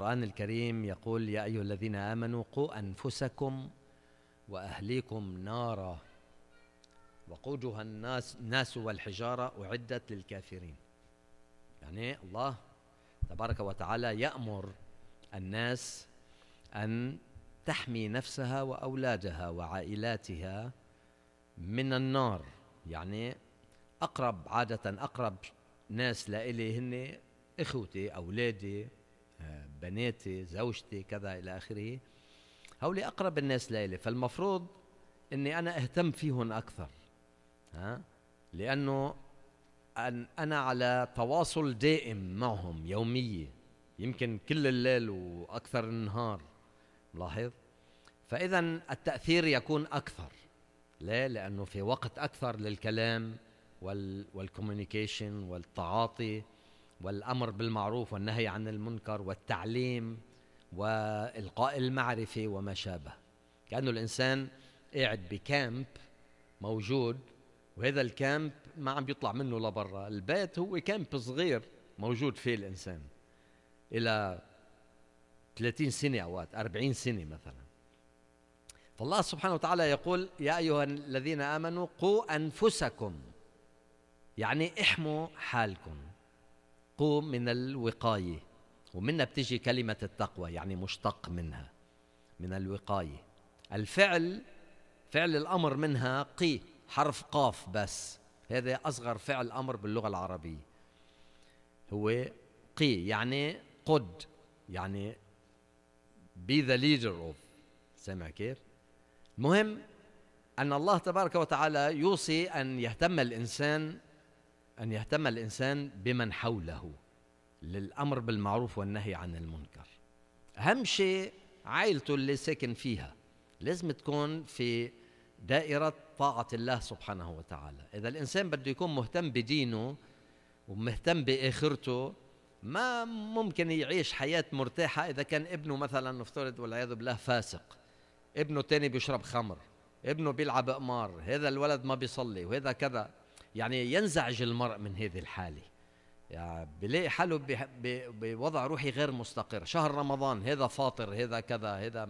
القرآن الكريم يقول يا أيها الذين آمنوا قوا أنفسكم وأهليكم نارا وقودها الناس, الناس والحجارة أعدت للكافرين يعني الله تبارك وتعالى يأمر الناس أن تحمي نفسها وأولادها وعائلاتها من النار يعني أقرب عادة أقرب ناس لإلي هن إخوتي أولادي بناتي زوجتي كذا إلى آخره هؤلاء أقرب الناس لإلي فالمفروض أني أنا أهتم فيهم أكثر ها؟ لأنه أن أنا على تواصل دائم معهم يومية يمكن كل الليل وأكثر النهار ملاحظ فإذا التأثير يكون أكثر ليه؟ لأنه في وقت أكثر للكلام والكوميونيكيشن والتعاطي والامر بالمعروف والنهي عن المنكر والتعليم والقاء المعرفه وما شابه كانه الانسان قاعد بكامب موجود وهذا الكامب ما عم بيطلع منه لبرا البيت هو كامب صغير موجود فيه الانسان الى 30 سنه اوقات 40 سنه مثلا فالله سبحانه وتعالى يقول يا ايها الذين امنوا قوا انفسكم يعني احموا حالكم مشقوم من الوقاية ومنها بتجي كلمة التقوى يعني مشتق منها من الوقاية الفعل فعل الأمر منها قي حرف قاف بس هذا أصغر فعل أمر باللغة العربية هو قي يعني قد يعني be the leader of سامع كيف؟ المهم أن الله تبارك وتعالى يوصي أن يهتم الإنسان أن يهتم الإنسان بمن حوله للأمر بالمعروف والنهي عن المنكر أهم شيء عائلته اللي ساكن فيها لازم تكون في دائرة طاعة الله سبحانه وتعالى إذا الإنسان بده يكون مهتم بدينه ومهتم بآخرته ما ممكن يعيش حياة مرتاحة إذا كان ابنه مثلا نفترض والعياذ بالله فاسق ابنه تاني بيشرب خمر ابنه بيلعب قمار هذا الولد ما بيصلي وهذا كذا يعني ينزعج المرء من هذه الحالة يعني بلاقي حاله بوضع روحي غير مستقر شهر رمضان هذا فاطر هذا كذا هذا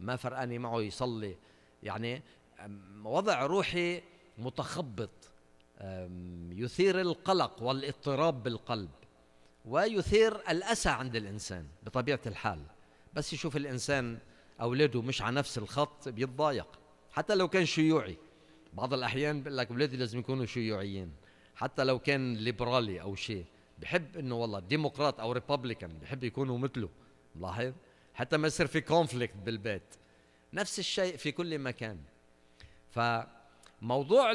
ما فرقاني معه يصلي يعني وضع روحي متخبط يثير القلق والاضطراب بالقلب ويثير الأسى عند الإنسان بطبيعة الحال بس يشوف الإنسان أولاده مش على نفس الخط بيتضايق حتى لو كان شيوعي بعض الاحيان بقول لك اولادي لازم يكونوا شيوعيين حتى لو كان ليبرالي او شيء بحب انه والله ديمقراط او ريبابليكان بحب يكونوا مثله ملاحظ حتى ما يصير في كونفليكت بالبيت نفس الشيء في كل مكان فموضوع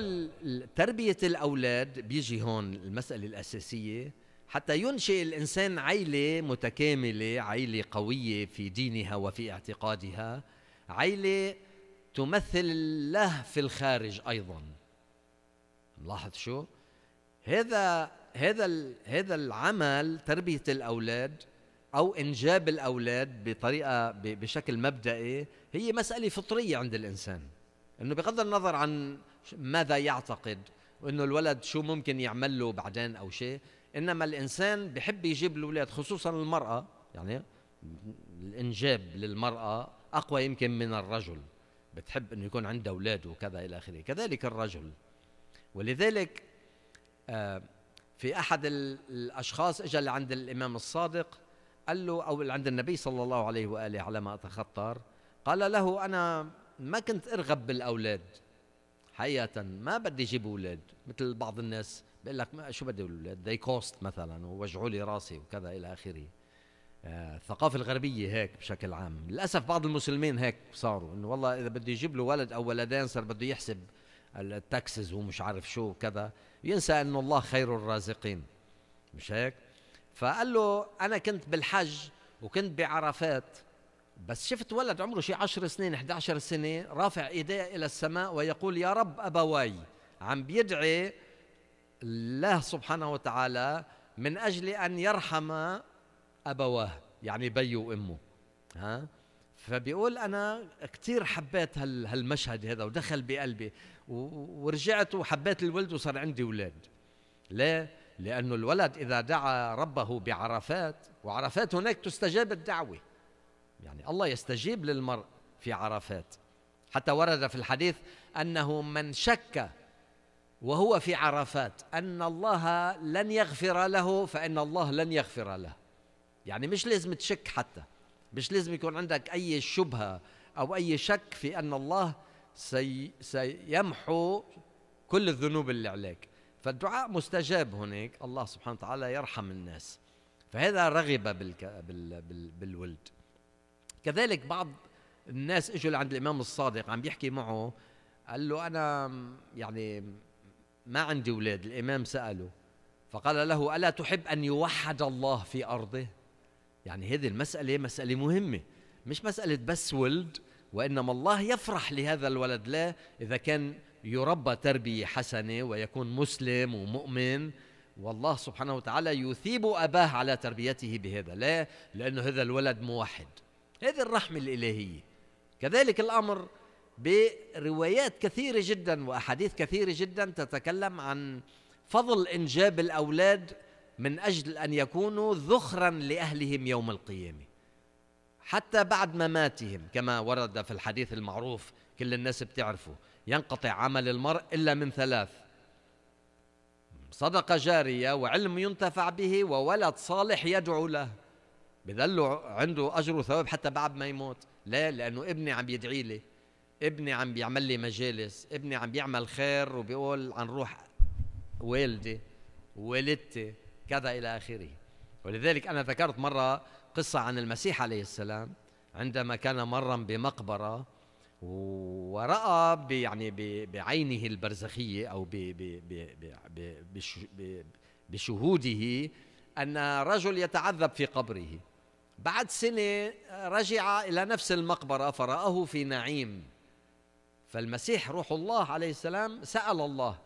تربية الأولاد بيجي هون المسألة الأساسية حتى ينشئ الإنسان عيلة متكاملة عيلة قوية في دينها وفي اعتقادها عيلة تمثل الله في الخارج ايضا لاحظ شو هذا هذا هذا العمل تربيه الاولاد او انجاب الاولاد بطريقه بشكل مبدئي هي مساله فطريه عند الانسان انه بغض النظر عن ماذا يعتقد وانه الولد شو ممكن يعمل له بعدين او شيء انما الانسان بحب يجيب الاولاد خصوصا المراه يعني الانجاب للمراه اقوى يمكن من الرجل بتحب أنه يكون عنده أولاد وكذا إلى آخره كذلك الرجل ولذلك آه، في أحد الأشخاص إجا لعند الإمام الصادق قال له أو عند النبي صلى الله عليه وآله على ما أتخطر قال له أنا ما كنت أرغب بالأولاد حقيقة ما بدي أجيب أولاد مثل بعض الناس بيقول لك شو بدي أولاد دي كوست مثلا ووجعوا لي راسي وكذا إلى آخره آه، الثقافة الغربية هيك بشكل عام للأسف بعض المسلمين هيك صاروا إنه والله إذا بده يجيب له ولد أو ولدين صار بده يحسب التاكسز ومش عارف شو وكذا ينسى إنه الله خير الرازقين مش هيك فقال له أنا كنت بالحج وكنت بعرفات بس شفت ولد عمره شي 10 سنين 11 سنة رافع إيديه إلى السماء ويقول يا رب أبوي عم بيدعي الله سبحانه وتعالى من أجل أن يرحم أبواه يعني بيه وأمه ها فبيقول أنا كثير حبيت هالمشهد هذا ودخل بقلبي ورجعت وحبيت الولد وصار عندي أولاد ليه؟ لأنه الولد إذا دعا ربه بعرفات وعرفات هناك تستجاب الدعوة يعني الله يستجيب للمرء في عرفات حتى ورد في الحديث أنه من شك وهو في عرفات أن الله لن يغفر له فإن الله لن يغفر له يعني مش لازم تشك حتى مش لازم يكون عندك أي شبهة أو أي شك في أن الله سي سيمحو كل الذنوب اللي عليك فالدعاء مستجاب هناك الله سبحانه وتعالى يرحم الناس فهذا رغب بالك بال بال بالولد كذلك بعض الناس اجوا لعند الامام الصادق عم بيحكي معه قال له انا يعني ما عندي اولاد الامام ساله فقال له الا تحب ان يوحد الله في ارضه يعني هذه المسألة مسألة مهمة مش مسألة بس ولد وإنما الله يفرح لهذا الولد لا إذا كان يربى تربية حسنة ويكون مسلم ومؤمن والله سبحانه وتعالى يثيب أباه على تربيته بهذا لا لأنه هذا الولد موحد هذه الرحمة الإلهية كذلك الأمر بروايات كثيرة جدا وأحاديث كثيرة جدا تتكلم عن فضل إنجاب الأولاد من أجل أن يكونوا ذخرا لأهلهم يوم القيامة حتى بعد مماتهم كما ورد في الحديث المعروف كل الناس بتعرفه ينقطع عمل المرء إلا من ثلاث صدقة جارية وعلم ينتفع به وولد صالح يدعو له بذل عنده أجر وثواب حتى بعد ما يموت ليه؟ لأنه ابني عم يدعي لي ابني عم بيعمل لي مجالس ابني عم بيعمل خير وبيقول عن روح والدي ووالدتي كذا إلى آخره ولذلك أنا ذكرت مرة قصة عن المسيح عليه السلام عندما كان مرا بمقبرة ورأى يعني بعينه البرزخية أو بشهوده أن رجل يتعذب في قبره بعد سنة رجع إلى نفس المقبرة فرآه في نعيم فالمسيح روح الله عليه السلام سأل الله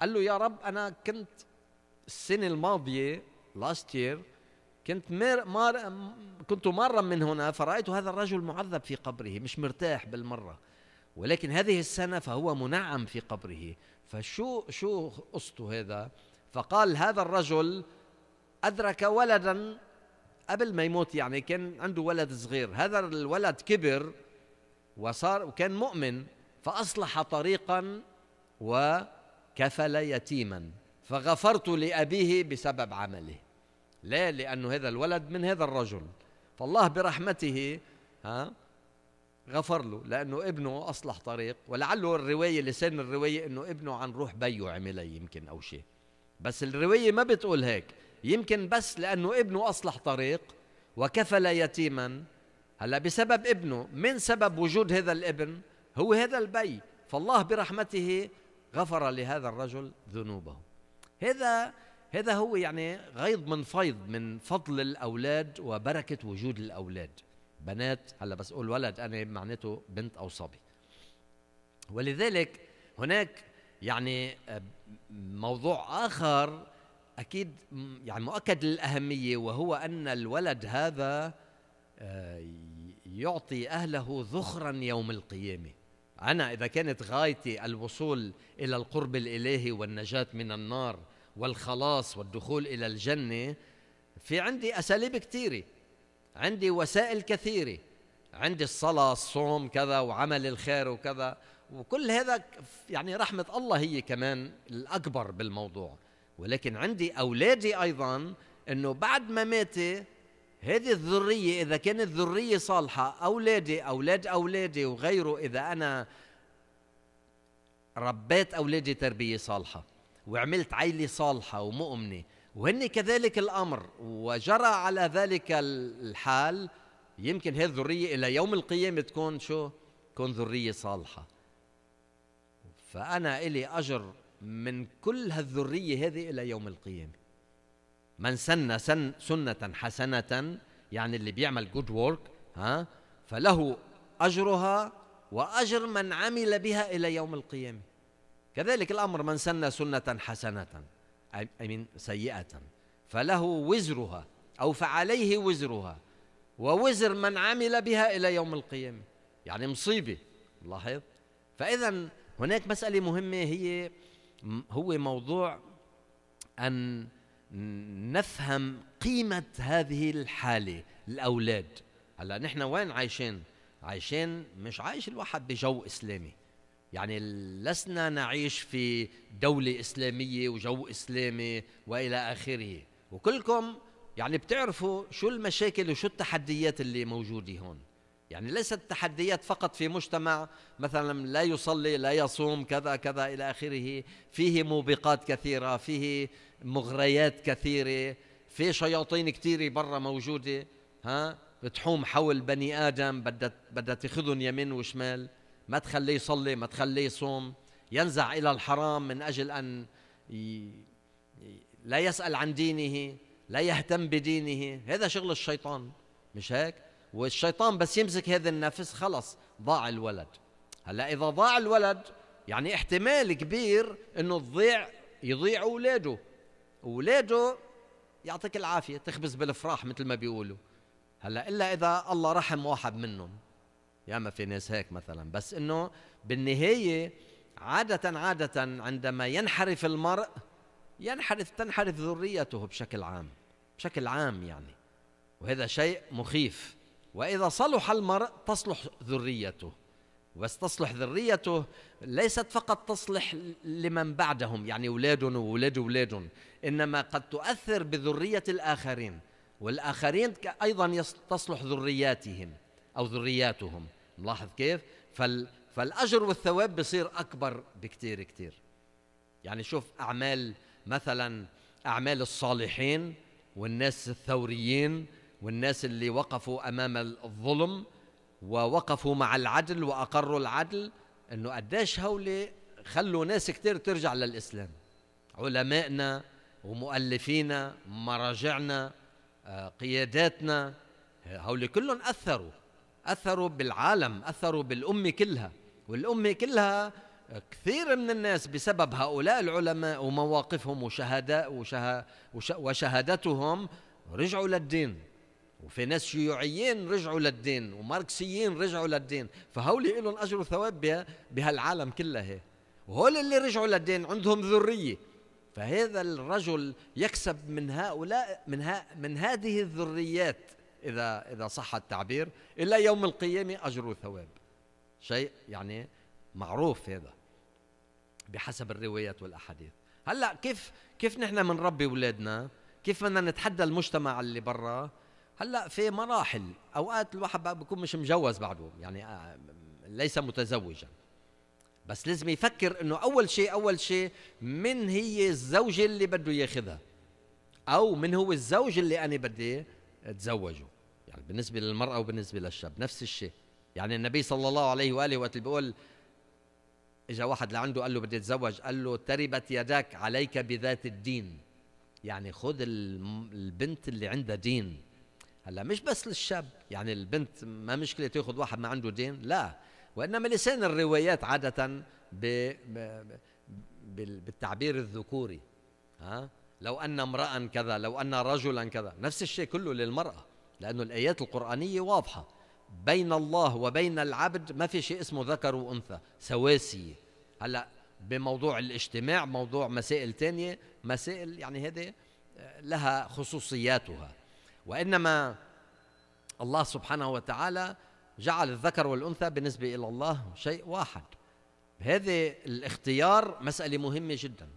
قال له يا رب أنا كنت السنه الماضيه لاست يير كنت مار مار كنت مارا من هنا فرأيت هذا الرجل معذب في قبره مش مرتاح بالمرة ولكن هذه السنة فهو منعم في قبره فشو شو قصته هذا فقال هذا الرجل أدرك ولدا قبل ما يموت يعني كان عنده ولد صغير هذا الولد كبر وصار وكان مؤمن فأصلح طريقا وكفل يتيما فغفرت لأبيه بسبب عمله ليه؟ لأنه هذا الولد من هذا الرجل فالله برحمته ها غفر له لأنه ابنه أصلح طريق ولعله الرواية لسان الرواية أنه ابنه عن روح بيه عملها يمكن أو شيء بس الرواية ما بتقول هيك يمكن بس لأنه ابنه أصلح طريق وكفل يتيما هلا بسبب ابنه من سبب وجود هذا الابن هو هذا البي فالله برحمته غفر لهذا الرجل ذنوبه هذا هذا هو يعني غيض من فيض من فضل الاولاد وبركه وجود الاولاد بنات هلا بس اقول ولد انا معناته بنت او صبي ولذلك هناك يعني آه، موضوع اخر اكيد يعني مؤكد للاهميه وهو ان الولد هذا آه، يعطي اهله ذخرا يوم القيامه أنا إذا كانت غايتي الوصول إلى القرب الإلهي والنجاة من النار والخلاص والدخول إلى الجنة في عندي أساليب كثيرة عندي وسائل كثيرة عندي الصلاة الصوم كذا وعمل الخير وكذا وكل هذا يعني رحمة الله هي كمان الأكبر بالموضوع ولكن عندي أولادي أيضا أنه بعد ما ماتي هذه الذرية إذا كانت ذرية صالحة أولادي أولاد أولادي وغيره إذا أنا ربيت أولادي تربية صالحة وعملت عيلة صالحة ومؤمنة وهن كذلك الأمر وجرى على ذلك الحال يمكن هذه الذرية إلى يوم القيامة تكون شو؟ تكون ذرية صالحة فأنا إلي أجر من كل هالذرية هذه إلى يوم القيامة من سن سن سنة حسنة يعني اللي بيعمل جود وورك ها فله أجرها وأجر من عمل بها إلى يوم القيامة كذلك الأمر من سن سنة حسنة أي من سيئة فله وزرها أو فعليه وزرها ووزر من عمل بها إلى يوم القيامة يعني مصيبة لاحظ فإذا هناك مسألة مهمة هي هو موضوع أن نفهم قيمة هذه الحالة الأولاد هلا نحن وين عايشين؟ عايشين مش عايش الواحد بجو إسلامي يعني لسنا نعيش في دولة إسلامية وجو إسلامي وإلى آخره وكلكم يعني بتعرفوا شو المشاكل وشو التحديات اللي موجودة هون يعني ليست التحديات فقط في مجتمع مثلا لا يصلي لا يصوم كذا كذا إلى آخره فيه موبقات كثيرة فيه مغريات كثيرة في شياطين كثيرة برا موجودة ها بتحوم حول بني آدم بدها بدها تاخذهم يمين وشمال ما تخليه يصلي ما تخليه يصوم ينزع إلى الحرام من أجل أن ي... لا يسأل عن دينه لا يهتم بدينه هذا شغل الشيطان مش هيك والشيطان بس يمسك هذا النفس خلص ضاع الولد هلا اذا ضاع الولد يعني احتمال كبير انه تضيع يضيع اولاده اولاده يعطيك العافيه تخبز بالفراح مثل ما بيقولوا هلا الا اذا الله رحم واحد منهم يا ما في ناس هيك مثلا بس انه بالنهايه عاده عاده عندما ينحرف المرء ينحرف تنحرف ذريته بشكل عام بشكل عام يعني وهذا شيء مخيف وإذا صلح المرء تصلح ذريته بس تصلح ذريته ليست فقط تصلح لمن بعدهم يعني أولادهم وأولاد أولادهم إنما قد تؤثر بذرية الآخرين والآخرين أيضا تصلح ذرياتهم أو ذرياتهم ملاحظ كيف فال فالأجر والثواب بصير أكبر بكتير كتير يعني شوف أعمال مثلا أعمال الصالحين والناس الثوريين والناس اللي وقفوا امام الظلم ووقفوا مع العدل واقروا العدل انه قداش هولي خلوا ناس كتير ترجع للاسلام علمائنا ومؤلفينا مراجعنا آه، قياداتنا هولي كلهم اثروا اثروا بالعالم اثروا بالامه كلها والامه كلها كثير من الناس بسبب هؤلاء العلماء ومواقفهم وشهادة وشهادتهم رجعوا للدين وفي ناس شيوعيين رجعوا للدين وماركسيين رجعوا للدين فهول لهم اجر وثواب بهالعالم كلها وهول اللي رجعوا للدين عندهم ذريه فهذا الرجل يكسب من هؤلاء من ها من هذه الذريات اذا اذا صح التعبير الى يوم القيامه اجر وثواب شيء يعني معروف هذا بحسب الروايات والاحاديث هلا كيف كيف نحن بنربي اولادنا كيف بدنا نتحدى المجتمع اللي برا هلا في مراحل اوقات الواحد بيكون مش مجوز بعده يعني آه، ليس متزوجا بس لازم يفكر انه اول شيء اول شيء من هي الزوجه اللي بده ياخذها او من هو الزوج اللي انا بدي اتزوجه يعني بالنسبه للمراه وبالنسبه للشاب نفس الشيء يعني النبي صلى الله عليه واله وقت بيقول اجى واحد لعنده قال له بدي اتزوج قال له تربت يداك عليك بذات الدين يعني خذ البنت اللي عندها دين هلا مش بس للشاب يعني البنت ما مشكله تاخذ واحد ما عنده دين لا وانما لسان الروايات عاده ب... بالتعبير الذكوري ها لو ان امرا كذا لو ان رجلا كذا نفس الشيء كله للمراه لانه الايات القرانيه واضحه بين الله وبين العبد ما في شيء اسمه ذكر وانثى سواسيه هلا بموضوع الاجتماع موضوع مسائل تانية مسائل يعني هذه آه، لها خصوصياتها وإنما الله سبحانه وتعالى جعل الذكر والأنثى بالنسبة إلى الله شيء واحد هذا الاختيار مسألة مهمة جدا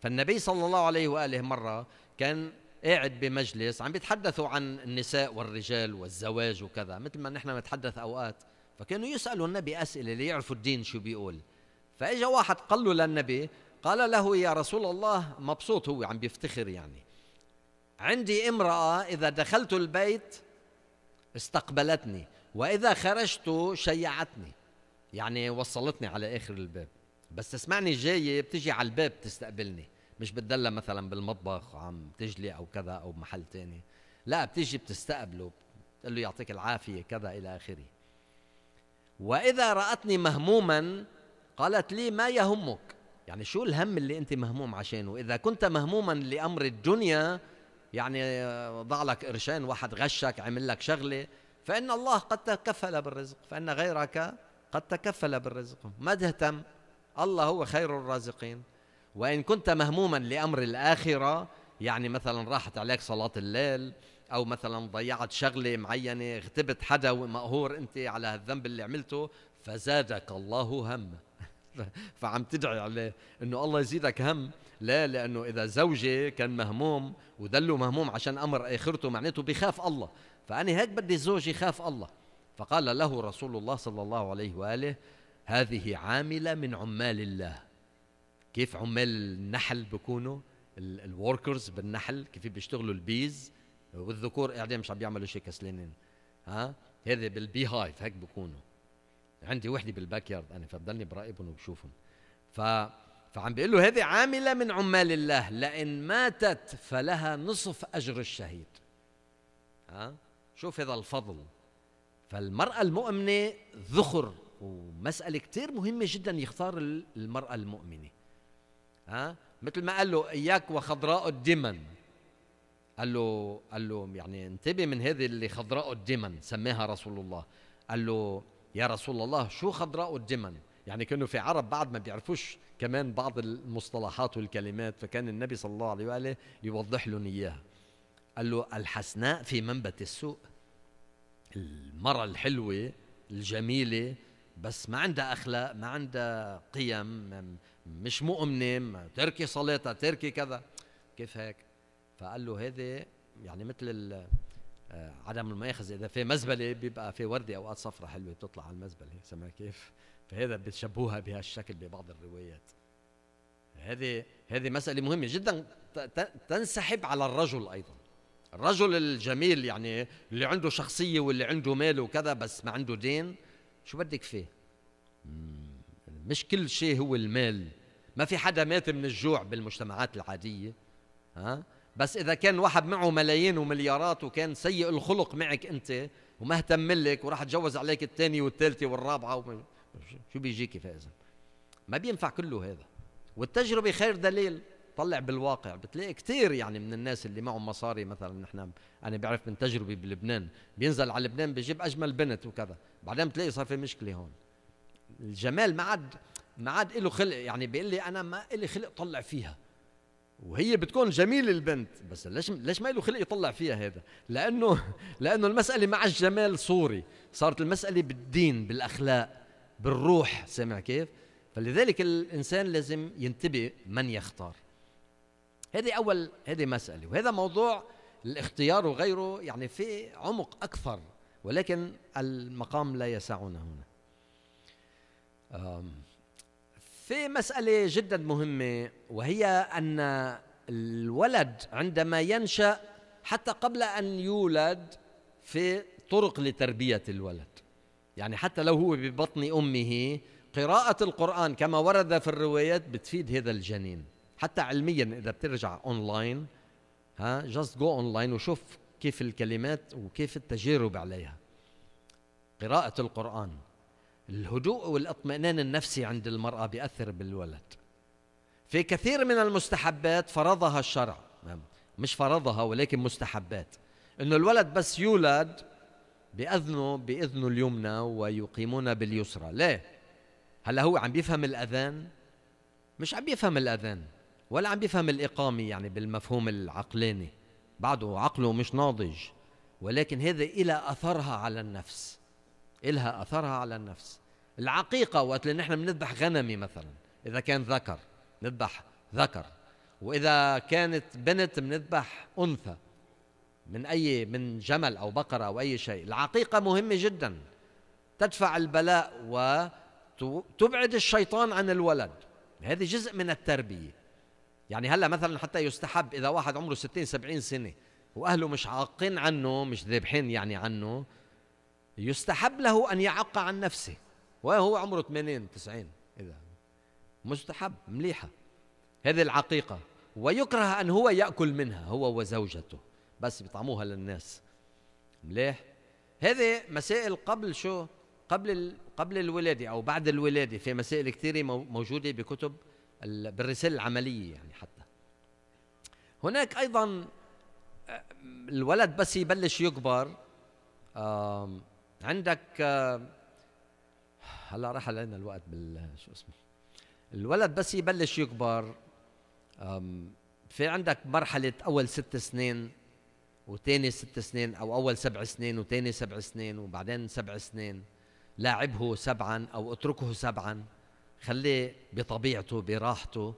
فالنبي صلى الله عليه وآله مرة كان قاعد بمجلس عم بيتحدثوا عن النساء والرجال والزواج وكذا مثل ما نحن نتحدث أوقات فكانوا يسألوا النبي أسئلة ليعرفوا الدين شو بيقول فإجا واحد قال له للنبي قال له يا رسول الله مبسوط هو عم بيفتخر يعني عندي امرأة إذا دخلت البيت استقبلتني وإذا خرجت شيعتني يعني وصلتني على آخر الباب بس تسمعني جاية بتجي على الباب تستقبلني مش بتدلى مثلا بالمطبخ عم تجلي أو كذا أو محل تاني لا بتجي بتستقبله بتقول له يعطيك العافية كذا إلى آخره وإذا رأتني مهموما قالت لي ما يهمك يعني شو الهم اللي أنت مهموم عشانه إذا كنت مهموما لأمر الدنيا يعني آه، ضع لك قرشين واحد غشك عمل لك شغله فان الله قد تكفل بالرزق فان غيرك قد تكفل بالرزق ما تهتم الله هو خير الرازقين وان كنت مهموما لامر الاخره يعني مثلا راحت عليك صلاه الليل او مثلا ضيعت شغله معينه اغتبت حدا ومقهور انت على الذنب اللي عملته فزادك الله هم فعم تدعي عليه انه الله يزيدك هم لا لأنه إذا زوجي كان مهموم ودله مهموم عشان أمر آخرته معناته بخاف الله فأنا هيك بدي الزوج يخاف الله فقال له رسول الله صلى الله عليه وآله هذه عاملة من عمال الله كيف عمال النحل بكونوا الوركرز بالنحل كيف بيشتغلوا البيز والذكور قاعدين مش عم بيعملوا شيء كسلانين ها هذا بالبي هايف هيك بكونوا عندي وحده بالباك يارد انا فبضلني براقبهم وبشوفهم ف فعم بيقول له هذه عاملة من عمال الله لأن ماتت فلها نصف أجر الشهيد ها شوف هذا الفضل فالمرأة المؤمنة ذخر ومسألة كتير مهمة جدا يختار المرأة المؤمنة ها مثل ما قال له إياك وخضراء الدمن قال له قال له يعني انتبه من هذه اللي خضراء الدمن سماها رسول الله قال له يا رسول الله شو خضراء الدمن يعني كانوا في عرب بعد ما بيعرفوش كمان بعض المصطلحات والكلمات فكان النبي صلى الله عليه وآله يوضح لهم إياها قال له الحسناء في منبت السوء المرأة الحلوة الجميلة بس ما عندها أخلاق ما عندها قيم مش مؤمنة تركي صلاتها تركي كذا كيف هيك فقال له هذه يعني مثل آه، عدم المؤاخذة إذا في مزبلة بيبقى في وردة أوقات صفرة حلوة بتطلع على المزبلة سمع كيف فهذا بيشبهوها بهالشكل ببعض الروايات هذه هذه مسألة مهمة جدا تنسحب على الرجل أيضا الرجل الجميل يعني اللي عنده شخصية واللي عنده مال وكذا بس ما عنده دين شو بدك فيه مش كل شيء هو المال ما في حدا مات من الجوع بالمجتمعات العادية ها بس إذا كان واحد معه ملايين ومليارات وكان سيء الخلق معك أنت وما اهتم لك وراح تجوز عليك الثانية والثالثة والرابعة وما شو بيجيكي فائزا ما بينفع كله هذا والتجربة خير دليل طلع بالواقع بتلاقي كثير يعني من الناس اللي معهم مصاري مثلا نحن انا بعرف من تجربه بلبنان بينزل على لبنان بيجيب اجمل بنت وكذا بعدين بتلاقي صار في مشكله هون الجمال ما عاد ما عاد له خلق يعني بيقول لي انا ما لي خلق طلع فيها وهي بتكون جميلة البنت بس ليش ليش ما له خلق يطلع فيها هذا لانه لانه المساله مع الجمال صوري صارت المساله بالدين بالاخلاق بالروح سامع كيف فلذلك الانسان لازم ينتبه من يختار هذه اول هذه مساله وهذا موضوع الاختيار وغيره يعني في عمق اكثر ولكن المقام لا يسعنا هنا في مسألة جدا مهمة وهي أن الولد عندما ينشأ حتى قبل أن يولد في طرق لتربية الولد يعني حتى لو هو ببطن امه قراءة القرآن كما ورد في الروايات بتفيد هذا الجنين حتى علميا اذا بترجع اونلاين ها جاست جو اونلاين وشوف كيف الكلمات وكيف التجارب عليها قراءة القرآن الهدوء والاطمئنان النفسي عند المرأة بيأثر بالولد في كثير من المستحبات فرضها الشرع مش فرضها ولكن مستحبات انه الولد بس يولد بأذنه بإذنه اليمنى ويقيمون باليسرى ليه هلا هو عم بيفهم الأذان مش عم بيفهم الأذان ولا عم بيفهم الإقامة يعني بالمفهوم العقلاني بعده عقله مش ناضج ولكن هذا إلى أثرها على النفس إلها أثرها على النفس العقيقة وقت اللي نحن بنذبح غنمي مثلا إذا كان ذكر نذبح ذكر وإذا كانت بنت بنذبح أنثى من أي من جمل أو بقرة أو أي شيء العقيقة مهمة جدا تدفع البلاء وتبعد الشيطان عن الولد هذه جزء من التربية يعني هلا مثلا حتى يستحب إذا واحد عمره 60 70 سنة وأهله مش عاقين عنه مش ذابحين يعني عنه يستحب له أن يعق عن نفسه وهو عمره 80 90 إذا مستحب مليحة هذه العقيقة ويكره أن هو يأكل منها هو وزوجته بس بيطعموها للناس مليح هذه مسائل قبل شو قبل قبل الولاده او بعد الولاده في مسائل كثيره موجوده بكتب بالرساله العمليه يعني حتى هناك ايضا آه، الولد بس يبلش يكبر عندك آه، هلا راح علينا الوقت بال شو اسمه الولد بس يبلش يكبر في عندك مرحلة أول ست سنين وتاني ست سنين او اول سبع سنين وتاني سبع سنين وبعدين سبع سنين لاعبه سبعا او اتركه سبعا خليه بطبيعته براحته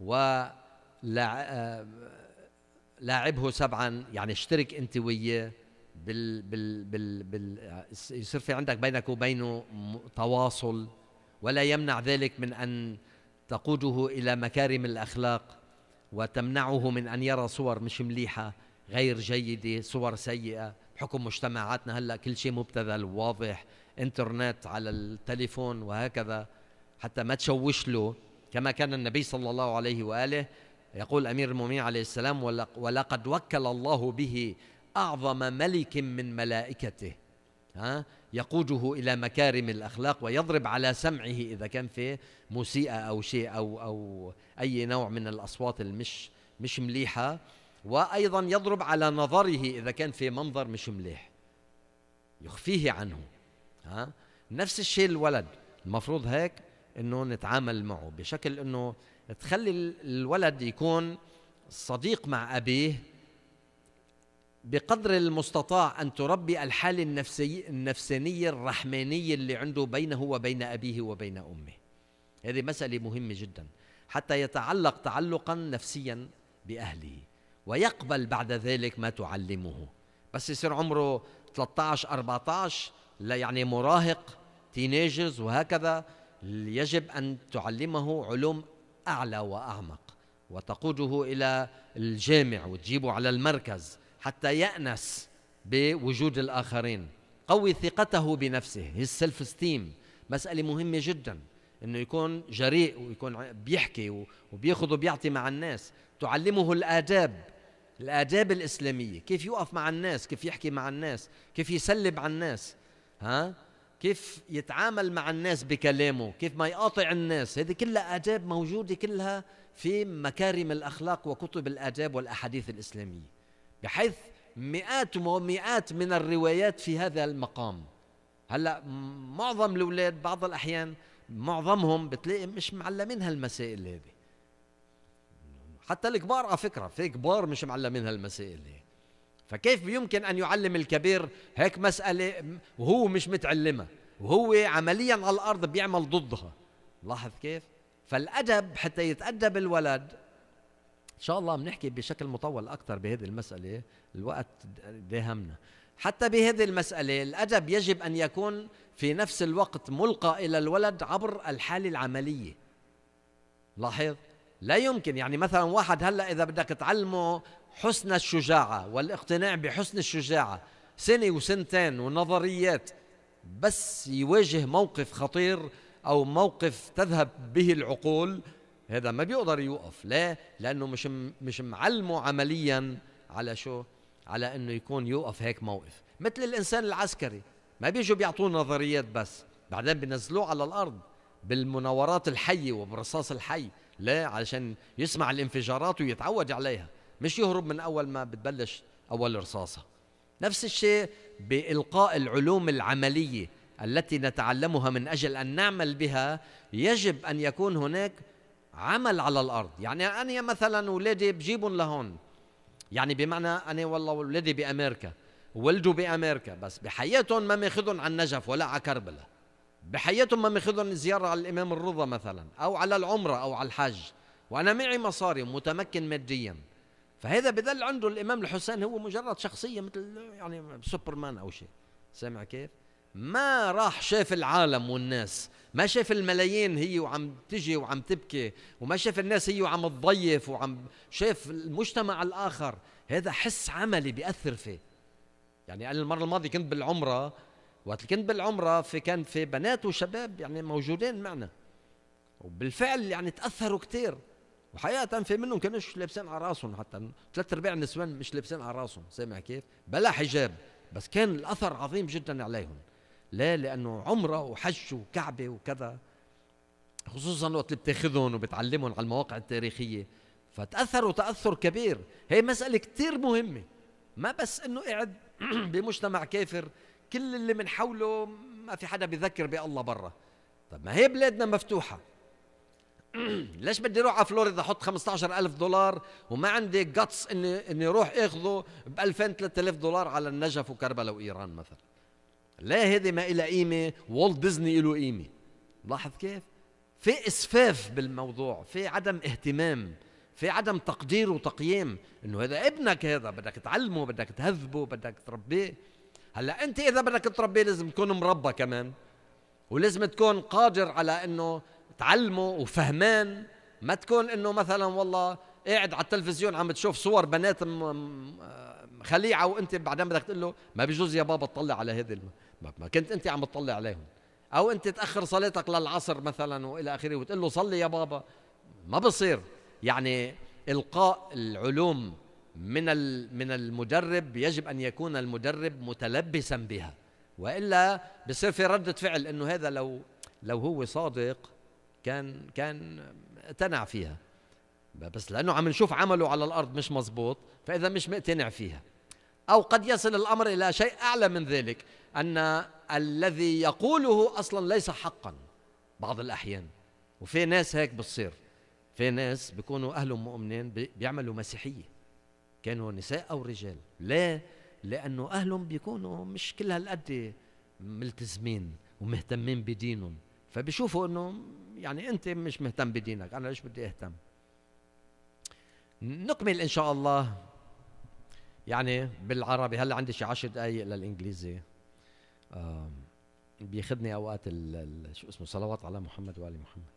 و لاعبه سبعا يعني اشترك انت وياه بال بال بال بال يصير في عندك بينك وبينه تواصل ولا يمنع ذلك من ان تقوده الى مكارم الاخلاق وتمنعه من ان يرى صور مش مليحه غير جيدة صور سيئة بحكم مجتمعاتنا هلا كل شيء مبتذل وواضح انترنت على التليفون وهكذا حتى ما تشوش له كما كان النبي صلى الله عليه واله يقول امير المؤمنين عليه السلام ولقد وكل الله به اعظم ملك من ملائكته ها يقوده الى مكارم الاخلاق ويضرب على سمعه اذا كان في مسيئه او شيء او او اي نوع من الاصوات المش مش مليحه وأيضا يضرب على نظره إذا كان في منظر مش مليح يخفيه عنه ها؟ نفس الشيء الولد المفروض هيك انه نتعامل معه بشكل انه تخلي الولد يكون صديق مع ابيه بقدر المستطاع ان تربي الحاله النفسي النفسانيه الرحمانيه اللي عنده بينه وبين ابيه وبين امه. هذه مساله مهمه جدا حتى يتعلق تعلقا نفسيا باهله. ويقبل بعد ذلك ما تعلمه بس يصير عمره 13 14 يعني مراهق تينيجرز وهكذا يجب أن تعلمه علوم أعلى وأعمق وتقوده إلى الجامع وتجيبه على المركز حتى يأنس بوجود الآخرين قوي ثقته بنفسه هي السلف ستيم مسألة مهمة جدا انه يكون جريء ويكون بيحكي وبياخذ وبيعطي مع الناس تعلمه الآداب الآداب الإسلامية كيف يوقف مع الناس كيف يحكي مع الناس كيف يسلب على الناس ها كيف يتعامل مع الناس بكلامه كيف ما يقاطع الناس هذه كلها آداب موجودة كلها في مكارم الأخلاق وكتب الآداب والأحاديث الإسلامية بحيث مئات ومئات من الروايات في هذا المقام هلا معظم الاولاد بعض الاحيان معظمهم بتلاقي مش معلمين هالمسائل هذه حتى الكبار على آه، فكره في كبار مش معلمين هالمسائل فكيف يمكن ان يعلم الكبير هيك مساله وهو مش متعلمها وهو عمليا على الارض بيعمل ضدها لاحظ كيف فالادب حتى يتادب الولد ان شاء الله بنحكي بشكل مطول اكثر بهذه المساله الوقت داهمنا حتى بهذه المساله الادب يجب ان يكون في نفس الوقت ملقى الى الولد عبر الحاله العمليه لاحظ لا يمكن يعني مثلا واحد هلا اذا بدك تعلمه حسن الشجاعه والاقتناع بحسن الشجاعه سنه وسنتين ونظريات بس يواجه موقف خطير او موقف تذهب به العقول هذا ما بيقدر يوقف لا لانه مش مش معلمه عمليا على شو على انه يكون يوقف هيك موقف مثل الانسان العسكري ما بيجوا بيعطوه نظريات بس بعدين بينزلوه على الارض بالمناورات الحيه وبالرصاص الحي لا علشان يسمع الانفجارات ويتعود عليها مش يهرب من أول ما بتبلش أول رصاصة نفس الشيء بإلقاء العلوم العملية التي نتعلمها من أجل أن نعمل بها يجب أن يكون هناك عمل على الأرض يعني أنا مثلا أولادي بجيبهم لهون يعني بمعنى أنا والله أولادي بأمريكا ولدوا بأمريكا بس بحياتهم ما ماخذهم على النجف ولا على كربلاء بحياتهم ما ماخذهم زيارة على الإمام الرضا مثلا أو على العمرة أو على الحج وأنا معي مصاري متمكن ماديا فهذا بدل عنده الإمام الحسين هو مجرد شخصية مثل يعني سوبرمان أو شيء سامع كيف؟ ما راح شاف العالم والناس ما شاف الملايين هي وعم تجي وعم تبكي وما شاف الناس هي وعم تضيف وعم شاف المجتمع الآخر هذا حس عملي بيأثر فيه يعني أنا المرة الماضية كنت بالعمرة وقت كنت بالعمره في كان في بنات وشباب يعني موجودين معنا وبالفعل يعني تاثروا كثير وحقيقة في منهم كانوش لابسين على راسهم حتى ثلاث ارباع النسوان مش لابسين على راسهم سامع كيف؟ بلا حجاب بس كان الاثر عظيم جدا عليهم لا لانه عمره وحج وكعبه وكذا خصوصا وقت اللي بتاخذهم وبتعلمهم على المواقع التاريخيه فتاثروا تاثر كبير هي مساله كثير مهمه ما بس انه قاعد بمجتمع كافر كل اللي من حوله ما في حدا بيذكر بالله برا طب ما هي بلادنا مفتوحة ليش بدي اروح على فلوريدا احط 15000 دولار وما عندي قطس اني اني اروح اخذه ب 2000 3000 دولار على النجف وكربلاء وايران مثلا لا هذه ما إلى قيمة والت ديزني له قيمة لاحظ كيف في اسفاف بالموضوع في عدم اهتمام في عدم تقدير وتقييم انه هذا ابنك هذا بدك تعلمه بدك تهذبه بدك تربيه هلا انت اذا بدك تربي لازم تكون مربى كمان ولازم تكون قادر على انه تعلمه وفهمان ما تكون انه مثلا والله قاعد على التلفزيون عم تشوف صور بنات خليعه وانت بعدين بدك تقول له ما بيجوز يا بابا تطلع على هذه ما كنت انت عم تطلع عليهم او انت تاخر صلاتك للعصر مثلا والى اخره وتقول له صلي يا بابا ما بصير يعني القاء العلوم من من المدرب يجب ان يكون المدرب متلبسا بها والا بصير في رده فعل انه هذا لو لو هو صادق كان كان اقتنع فيها بس لانه عم نشوف عمله على الارض مش مزبوط فاذا مش مقتنع فيها او قد يصل الامر الى شيء اعلى من ذلك ان الذي يقوله اصلا ليس حقا بعض الاحيان وفي ناس هيك بتصير في ناس بيكونوا اهلهم مؤمنين بيعملوا مسيحيه كانوا نساء أو رجال لا لأنه أهلهم بيكونوا مش كل هالقد ملتزمين ومهتمين بدينهم فبيشوفوا أنه يعني أنت مش مهتم بدينك أنا ليش بدي أهتم نكمل إن شاء الله يعني بالعربي هلا عندي شي 10 دقائق للإنجليزي بياخذني أوقات شو اسمه صلوات على محمد وآل محمد